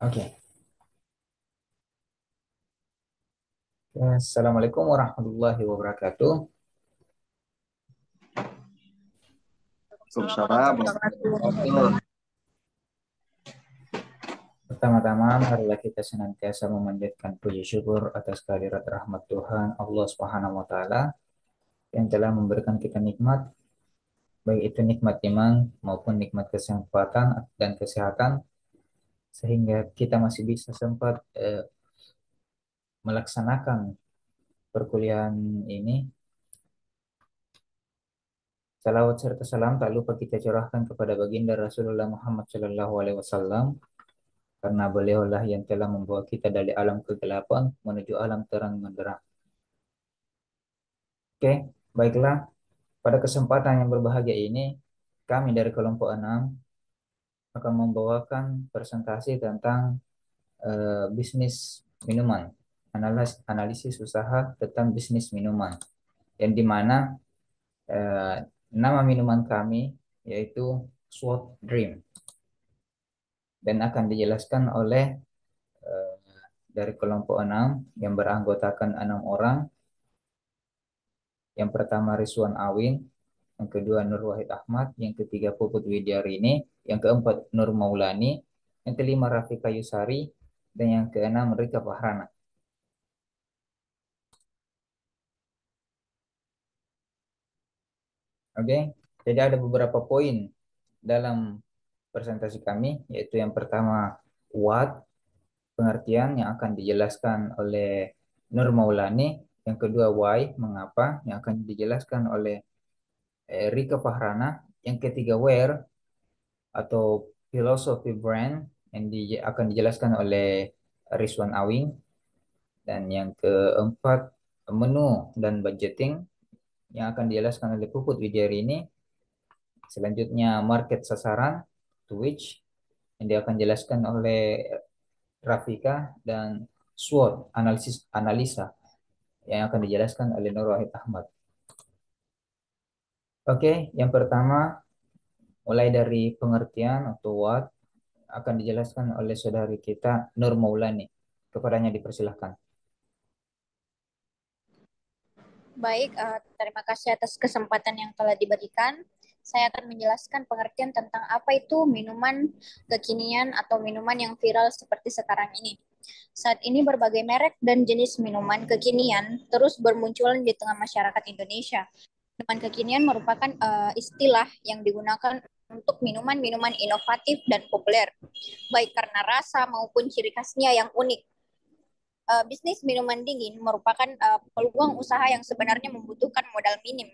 Oke. Assalamualaikum warahmatullahi wabarakatuh. Assalamualaikum. Pertama-tama marilah kita senantiasa memanjatkan puji syukur atas kehadirat rahmat Tuhan Allah Subhanahu wa taala yang telah memberikan kita nikmat baik itu nikmat iman maupun nikmat kesempatan dan kesehatan sehingga kita masih bisa sempat eh, melaksanakan perkuliahan ini. Salawat serta salam tak lupa kita curahkan kepada baginda Rasulullah Muhammad Shallallahu Alaihi Wasallam karena beliaulah yang telah membawa kita dari alam kegelapan menuju alam terang menderang. Oke, baiklah. Pada kesempatan yang berbahagia ini, kami dari kelompok 6 akan membawakan presentasi tentang uh, bisnis minuman, analis, analisis usaha tentang bisnis minuman, yang dimana uh, eh, nama minuman kami yaitu SWOT Dream dan akan dijelaskan oleh eh, dari kelompok enam yang beranggotakan enam orang. Yang pertama Rizwan Awin, yang kedua Nur Wahid Ahmad, yang ketiga Puput Widyarini, yang keempat Nur Maulani, yang kelima Rafika Yusari, dan yang keenam Rika Pahrana. Oke, okay? jadi ada beberapa poin dalam presentasi kami, yaitu yang pertama what pengertian yang akan dijelaskan oleh Nur Maulani, yang kedua why mengapa yang akan dijelaskan oleh Eh, Rika Fahrana, yang ketiga Where atau Philosophy Brand yang di, akan dijelaskan oleh Rizwan Awing dan yang keempat menu dan budgeting yang akan dijelaskan oleh Puput Wijari ini selanjutnya market sasaran to which yang dia akan jelaskan oleh Rafika dan SWOT analisis analisa yang akan dijelaskan oleh Nurul Wahid Ahmad. Oke, yang pertama mulai dari pengertian atau what akan dijelaskan oleh saudari kita Nur Maulani. Kepadanya dipersilahkan. Baik, eh, terima kasih atas kesempatan yang telah diberikan. Saya akan menjelaskan pengertian tentang apa itu minuman kekinian atau minuman yang viral seperti sekarang ini. Saat ini berbagai merek dan jenis minuman kekinian terus bermunculan di tengah masyarakat Indonesia Minuman kekinian merupakan uh, istilah yang digunakan untuk minuman-minuman inovatif dan populer, baik karena rasa maupun ciri khasnya yang unik. Uh, bisnis minuman dingin merupakan uh, peluang usaha yang sebenarnya membutuhkan modal minim.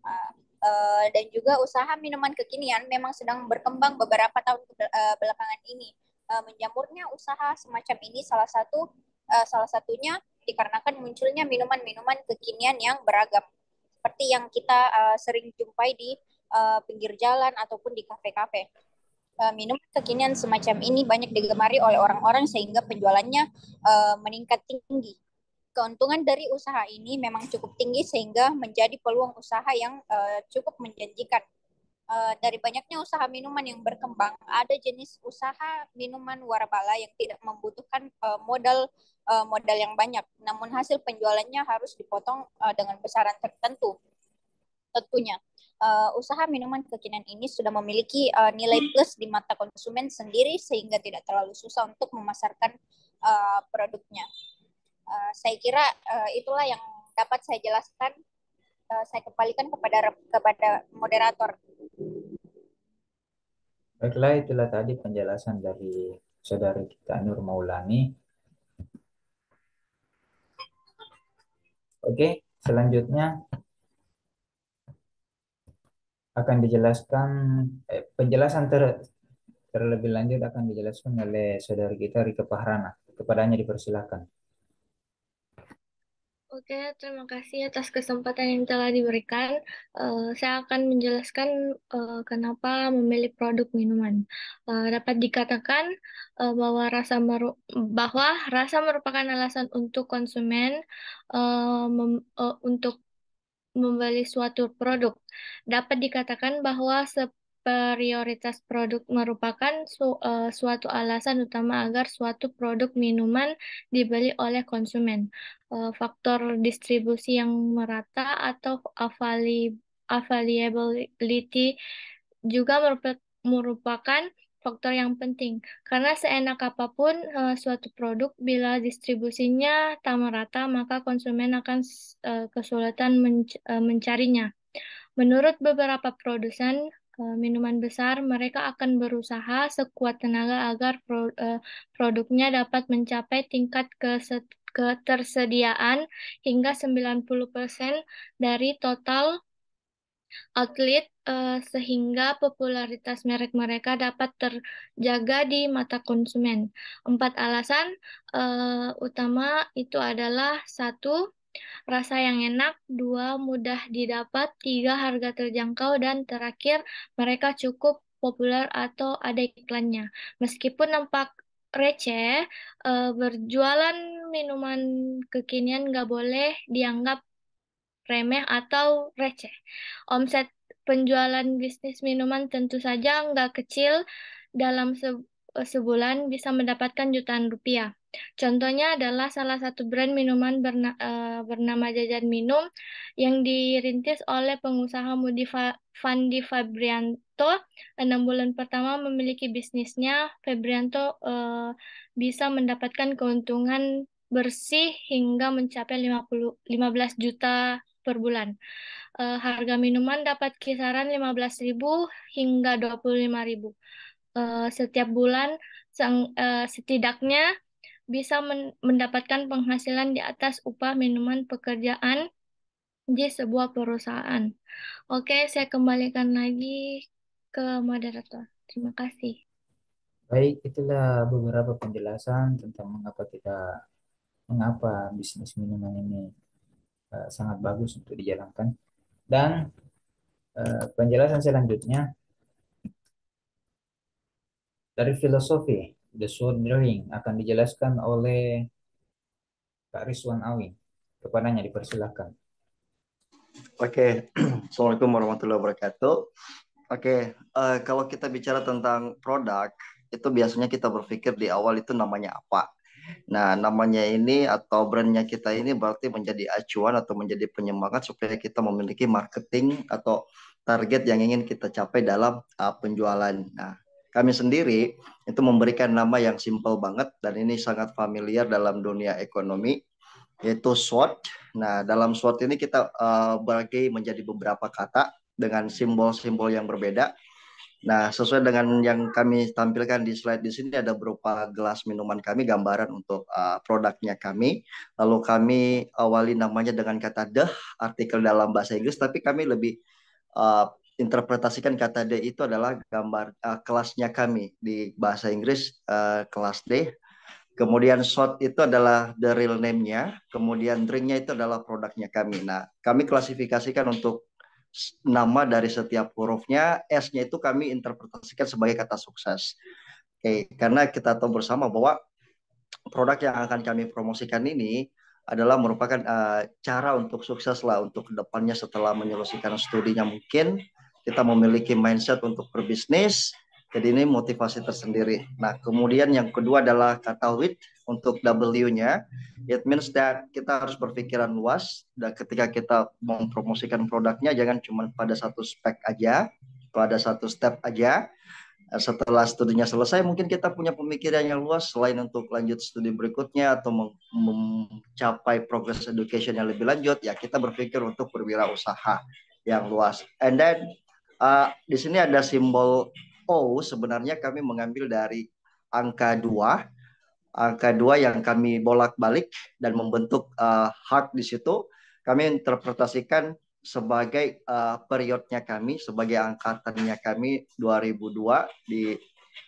Uh, uh, dan juga usaha minuman kekinian memang sedang berkembang beberapa tahun uh, belakangan ini. Uh, menjamurnya usaha semacam ini salah satu uh, salah satunya dikarenakan munculnya minuman-minuman kekinian yang beragam seperti yang kita uh, sering jumpai di uh, pinggir jalan ataupun di kafe-kafe. Uh, eh, minuman kekinian semacam ini banyak digemari oleh orang-orang sehingga penjualannya uh, meningkat tinggi. Keuntungan dari usaha ini memang cukup tinggi sehingga menjadi peluang usaha yang uh, cukup menjanjikan. Uh, dari banyaknya usaha minuman yang berkembang, ada jenis usaha minuman warabala yang tidak membutuhkan uh, modal uh, modal yang banyak, namun hasil penjualannya harus dipotong uh, dengan besaran tertentu. Tentunya, uh, usaha minuman kekinian ini sudah memiliki uh, nilai plus di mata konsumen sendiri sehingga tidak terlalu susah untuk memasarkan uh, produknya. Uh, saya kira uh, itulah yang dapat saya jelaskan. Uh, saya kembalikan kepada kepada moderator. Baiklah, itulah tadi penjelasan dari saudara kita Nur Maulani Oke, selanjutnya akan dijelaskan eh, penjelasan ter, terlebih lanjut akan dijelaskan oleh saudara kita Rika Pahrana. Kepadanya dipersilakan. Oke, terima kasih atas kesempatan yang telah diberikan. Uh, saya akan menjelaskan uh, kenapa memilih produk minuman. Uh, dapat dikatakan uh, bahwa rasa meru bahwa rasa merupakan alasan untuk konsumen uh, mem uh, untuk membeli suatu produk. Dapat dikatakan bahwa prioritas produk merupakan su uh, suatu alasan utama agar suatu produk minuman dibeli oleh konsumen. Uh, faktor distribusi yang merata atau availability juga merupakan merupakan faktor yang penting. Karena seenak apapun uh, suatu produk, bila distribusinya tak merata, maka konsumen akan uh, kesulitan menc uh, mencarinya. Menurut beberapa produsen, Eh, minuman besar, mereka akan berusaha sekuat tenaga agar pro, uh, produknya dapat mencapai tingkat keset, ketersediaan hingga 90% dari total outlet uh, eh, sehingga popularitas merek mereka dapat terjaga di mata konsumen. Empat alasan uh, utama itu adalah satu rasa yang enak, dua mudah didapat, tiga harga terjangkau, dan terakhir mereka cukup populer atau ada iklannya. Meskipun nampak receh, eh, berjualan minuman kekinian nggak boleh dianggap remeh atau receh. Omset penjualan bisnis minuman tentu saja nggak kecil dalam se sebulan bisa mendapatkan jutaan rupiah. Contohnya adalah salah satu brand minuman berna, uh, bernama Jajan Minum yang dirintis oleh pengusaha Mudi Fandi Fabrianto. Enam bulan pertama memiliki bisnisnya, Fabrianto uh, bisa mendapatkan keuntungan bersih hingga mencapai 50, 15 juta per bulan. Uh, harga minuman dapat kisaran 15.000 hingga 25.000. Uh, setiap bulan setidaknya bisa mendapatkan penghasilan di atas upah minuman pekerjaan di sebuah perusahaan. Oke, saya kembalikan lagi ke moderator. Terima kasih. Baik, itulah beberapa penjelasan tentang mengapa kita mengapa bisnis minuman ini uh, sangat bagus untuk dijalankan. Dan uh, penjelasan selanjutnya dari filosofi The mirroring akan dijelaskan oleh Pak Rizwan Awi. Kepadanya dipersilakan. Oke, okay. Assalamualaikum warahmatullahi wabarakatuh. Oke, okay. uh, eh, kalau kita bicara tentang produk, itu biasanya kita berpikir di awal itu namanya apa. Nah, namanya ini atau brandnya kita ini berarti menjadi acuan atau menjadi penyemangat supaya kita memiliki marketing atau target yang ingin kita capai dalam uh, penjualan. Nah, kami sendiri itu memberikan nama yang simple banget dan ini sangat familiar dalam dunia ekonomi yaitu SWOT. Nah, dalam SWOT ini kita uh, bagi menjadi beberapa kata dengan simbol-simbol yang berbeda. Nah, sesuai dengan yang kami tampilkan di slide di sini ada berupa gelas minuman kami, gambaran untuk uh, produknya kami. Lalu kami awali namanya dengan kata the artikel dalam bahasa Inggris, tapi kami lebih uh, interpretasikan kata D itu adalah gambar uh, kelasnya kami di bahasa Inggris uh, kelas D. Kemudian shot itu adalah the real name-nya, kemudian drink-nya itu adalah produknya kami. Nah, kami klasifikasikan untuk nama dari setiap hurufnya, S-nya itu kami interpretasikan sebagai kata sukses. Oke, okay. karena kita tahu bersama bahwa produk yang akan kami promosikan ini adalah merupakan uh, cara untuk sukses lah untuk kedepannya setelah menyelesaikan studinya mungkin kita memiliki mindset untuk berbisnis. Jadi ini motivasi tersendiri. Nah, kemudian yang kedua adalah kata with untuk W-nya. It means that kita harus berpikiran luas dan ketika kita mempromosikan produknya jangan cuma pada satu spek aja, pada satu step aja. Setelah studinya selesai, mungkin kita punya pemikiran yang luas selain untuk lanjut studi berikutnya atau mencapai progress education yang lebih lanjut, ya kita berpikir untuk berwirausaha yang luas. And then Uh, di sini ada simbol O sebenarnya kami mengambil dari angka 2. Angka 2 yang kami bolak-balik dan membentuk uh, heart di situ. Kami interpretasikan sebagai uh, periodnya kami, sebagai angkatannya kami 2002 di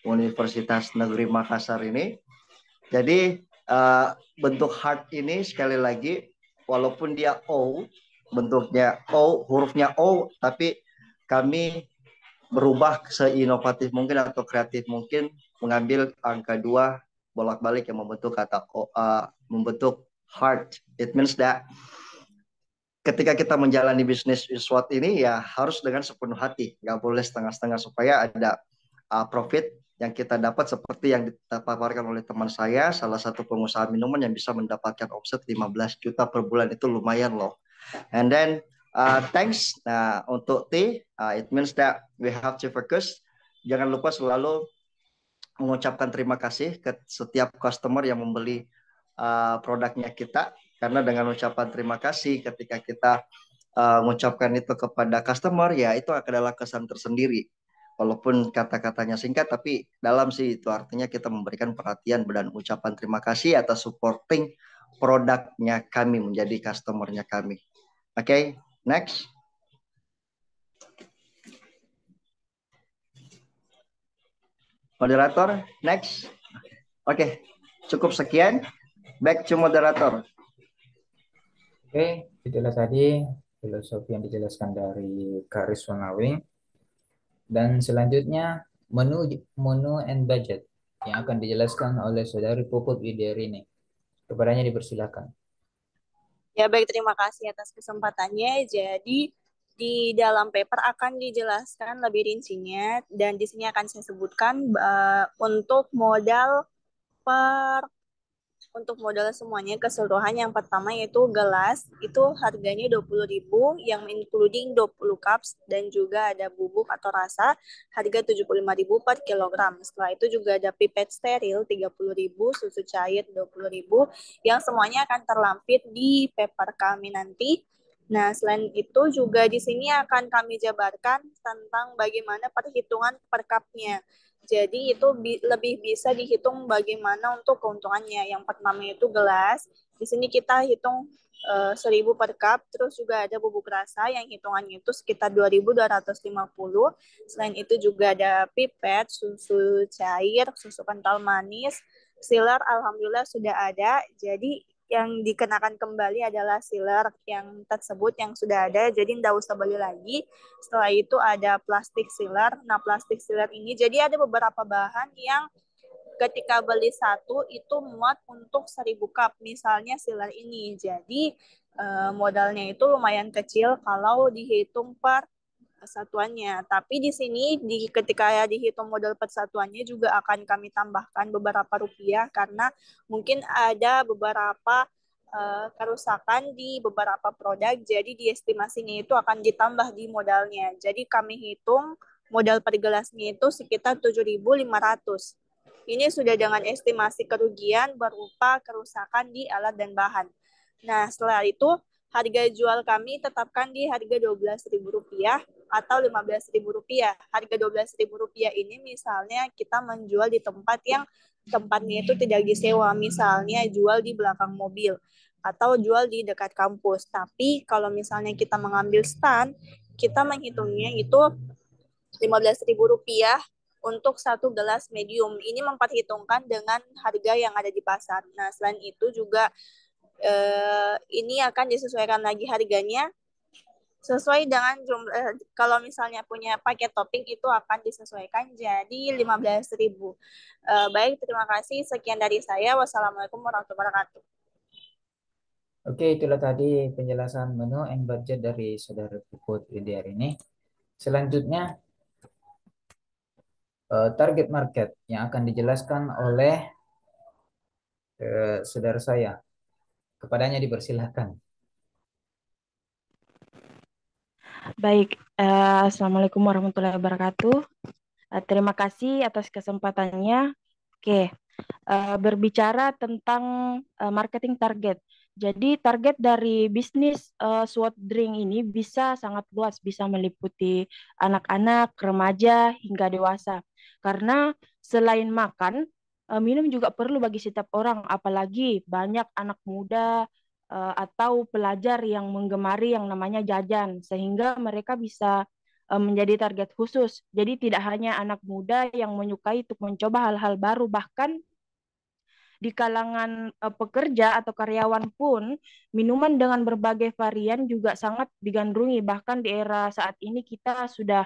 Universitas Negeri Makassar ini. Jadi uh, bentuk heart ini sekali lagi walaupun dia O, bentuknya O, hurufnya O, tapi kami berubah seinovatif mungkin atau kreatif mungkin mengambil angka dua bolak-balik yang membentuk kata uh, membentuk heart. It means that ketika kita menjalani bisnis SWOT ini ya harus dengan sepenuh hati, nggak boleh setengah-setengah supaya ada uh, profit yang kita dapat seperti yang dipaparkan oleh teman saya, salah satu pengusaha minuman yang bisa mendapatkan omset 15 juta per bulan itu lumayan loh. And then Uh, thanks. Nah, untuk T, uh, it means that we have to focus. Jangan lupa selalu mengucapkan terima kasih ke setiap customer yang membeli uh, produknya kita. Karena dengan ucapan terima kasih ketika kita uh, mengucapkan itu kepada customer, ya itu adalah kesan tersendiri. Walaupun kata-katanya singkat, tapi dalam sih itu artinya kita memberikan perhatian dan ucapan terima kasih atas supporting produknya kami menjadi customernya kami. Oke, okay? Next. Moderator, next. Oke, okay. cukup sekian. Back to moderator. Oke, okay, itulah tadi filosofi yang dijelaskan dari Karis Wanawing. Dan selanjutnya menu menu and budget yang akan dijelaskan oleh saudari Puput Widerini. Kepadanya dipersilakan. Ya baik, terima kasih atas kesempatannya. Jadi di dalam paper akan dijelaskan lebih rincinya dan di sini akan saya sebutkan uh, untuk modal per untuk modal semuanya keseluruhan yang pertama yaitu gelas itu harganya 20.000 yang including 20 cups dan juga ada bubuk atau rasa harga 75.000 per kilogram. Setelah itu juga ada pipet steril 30.000, susu cair 20.000 yang semuanya akan terlampir di paper kami nanti. Nah, selain itu juga di sini akan kami jabarkan tentang bagaimana perhitungan per cup nya jadi itu bi lebih bisa dihitung bagaimana untuk keuntungannya. Yang pertama itu gelas. Di sini kita hitung uh, eh, 1000 per cup, terus juga ada bubuk rasa yang hitungannya itu sekitar 2250. Selain itu juga ada pipet, susu cair, susu kental manis, sealer alhamdulillah sudah ada. Jadi yang dikenakan kembali adalah sealer yang tersebut yang sudah ada jadi tidak usah beli lagi setelah itu ada plastik sealer nah plastik sealer ini jadi ada beberapa bahan yang ketika beli satu itu muat untuk seribu cup misalnya sealer ini jadi eh, modalnya itu lumayan kecil kalau dihitung per satuannya. Tapi di sini di ketika ya dihitung modal persatuannya juga akan kami tambahkan beberapa rupiah karena mungkin ada beberapa uh, kerusakan di beberapa produk. Jadi di estimasinya itu akan ditambah di modalnya. Jadi kami hitung modal per gelasnya itu sekitar 7.500. Ini sudah dengan estimasi kerugian berupa kerusakan di alat dan bahan. Nah, setelah itu Harga jual kami tetapkan di harga Rp12.000 atau Rp15.000. Harga Rp12.000 ini misalnya kita menjual di tempat yang tempatnya itu tidak disewa, misalnya jual di belakang mobil atau jual di dekat kampus. Tapi kalau misalnya kita mengambil stand, kita menghitungnya itu Rp15.000 untuk satu gelas medium. Ini memperhitungkan dengan harga yang ada di pasar. Nah, selain itu juga Eh, ini akan disesuaikan lagi harganya sesuai dengan jumlah eh, kalau misalnya punya paket topping itu akan disesuaikan jadi 15.000. ribu eh, baik, terima kasih. Sekian dari saya. Wassalamualaikum warahmatullahi wabarakatuh. Oke, itulah tadi penjelasan menu and budget dari saudara Puput Widiar ini. Selanjutnya, target market yang akan dijelaskan oleh saudara saya kepadanya dipersilahkan. Baik, uh, Assalamualaikum warahmatullahi wabarakatuh. Uh, terima kasih atas kesempatannya. Oke, uh, berbicara tentang uh, marketing target. Jadi target dari bisnis uh, SWOT drink ini bisa sangat luas, bisa meliputi anak-anak, remaja hingga dewasa. Karena selain makan, Eh, minum juga perlu bagi setiap orang, apalagi banyak anak muda eh, atau pelajar yang menggemari yang namanya jajan, sehingga mereka bisa eh, menjadi target khusus. Jadi tidak hanya anak muda yang menyukai untuk mencoba hal-hal baru, bahkan di kalangan pekerja atau karyawan pun minuman dengan berbagai varian juga sangat digandrungi bahkan di era saat ini kita sudah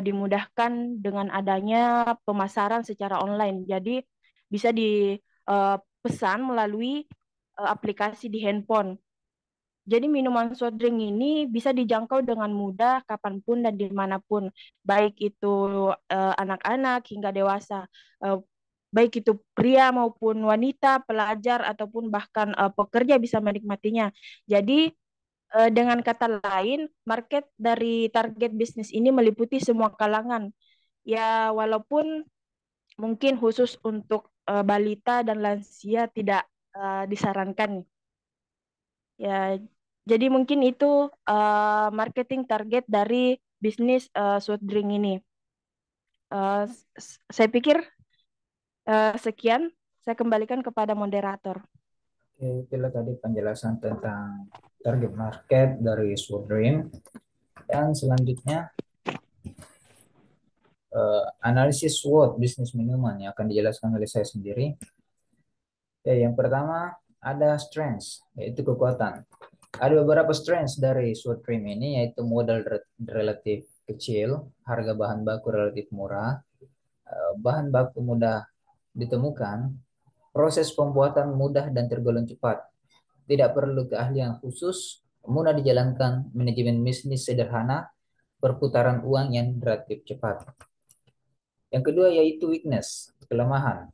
dimudahkan dengan adanya pemasaran secara online jadi bisa dipesan eh, melalui eh, aplikasi di handphone. Jadi minuman soft drink ini bisa dijangkau dengan mudah kapanpun dan dimanapun, baik itu eh, anak-anak uh, hingga dewasa, uh, baik itu pria maupun wanita, pelajar ataupun bahkan uh, pekerja bisa menikmatinya. Jadi uh, dengan kata lain, market dari target bisnis ini meliputi semua kalangan. Ya walaupun mungkin khusus untuk uh, balita dan lansia tidak uh, disarankan. Ya, jadi mungkin itu uh, marketing target dari bisnis uh, sweet drink ini. Uh, saya pikir uh, sekian. Saya kembalikan kepada moderator. Oke, itulah tadi penjelasan tentang target market dari sweet drink. Dan selanjutnya uh, analisis SWOT bisnis minuman yang akan dijelaskan oleh saya sendiri. Ya, yang pertama ada strengths, yaitu kekuatan. Ada beberapa strengths dari SWOT cream ini, yaitu modal relatif kecil, harga bahan baku relatif murah, eh, bahan baku mudah ditemukan, proses pembuatan mudah dan tergolong cepat. Tidak perlu keahlian khusus, mudah dijalankan manajemen bisnis sederhana, perputaran uang yang relatif cepat. Yang kedua yaitu weakness, kelemahan.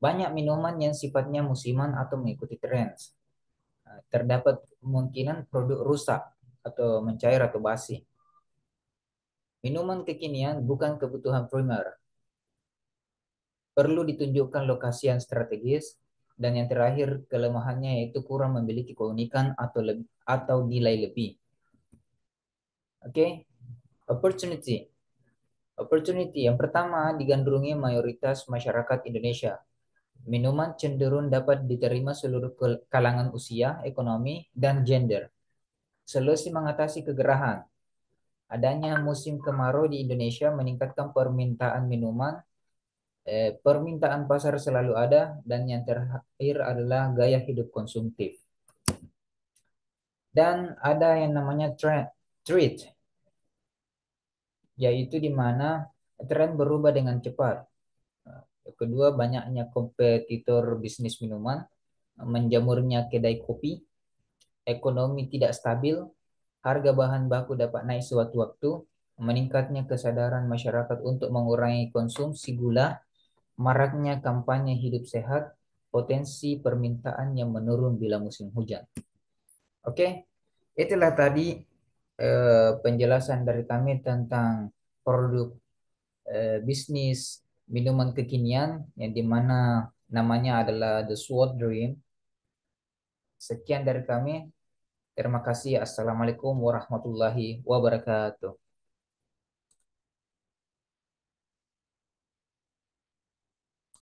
Banyak minuman yang sifatnya musiman atau mengikuti tren. Nah, terdapat kemungkinan produk rusak atau mencair atau basi. Minuman kekinian bukan kebutuhan primer. Perlu ditunjukkan lokasi yang strategis dan yang terakhir kelemahannya yaitu kurang memiliki keunikan atau lebih, atau nilai lebih. Oke, okay? opportunity Opportunity yang pertama digandrungi mayoritas masyarakat Indonesia. Minuman cenderung dapat diterima seluruh kalangan usia, ekonomi, dan gender. Solusi mengatasi kegerahan. Adanya musim kemarau di Indonesia meningkatkan permintaan minuman. Eh, permintaan pasar selalu ada dan yang terakhir adalah gaya hidup konsumtif. Dan ada yang namanya treat yaitu di mana tren berubah dengan cepat. Kedua, banyaknya kompetitor bisnis minuman, eh, menjamurnya kedai kopi, ekonomi tidak stabil, harga bahan baku dapat naik suatu waktu, meningkatnya kesadaran masyarakat untuk mengurangi konsumsi gula, maraknya kampanye hidup sehat, potensi permintaan yang menurun bila musim hujan. Oke, itulah tadi eh, penjelasan dari kami tentang produk eh, bisnis minuman kekinian yang dimana namanya adalah The Sword Dream. Sekian dari kami. Terima kasih. Assalamualaikum warahmatullahi wabarakatuh.